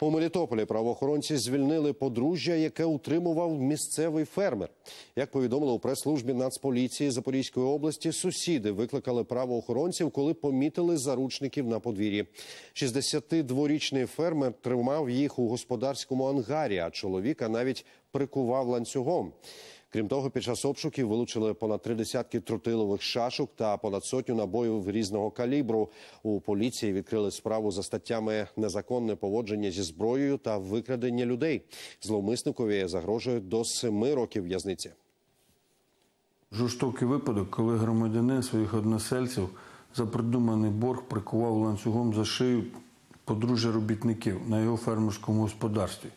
У Мелітополі правоохоронці звільнили подружжя, яке утримував місцевий фермер. Як повідомили у прес-службі Нацполіції Запорізької області, сусіди викликали правоохоронців, коли помітили заручників на подвір'ї. 62-річний фермер тримав їх у господарському ангарі, а чоловіка навіть прикував ланцюгом. Крім того, під час обшуків вилучили понад три десятки тротилових шашок та понад сотню набоїв різного калібру. У поліції відкрили справу за статтями незаконне поводження зі зброєю та викрадення людей. Зловмисникові загрожує до семи років в'язниці. Жорстокий випадок, коли громадянин своїх односельців за придуманий борг прикував ланцюгом за шию подружжя робітників на його фермерському господарстві.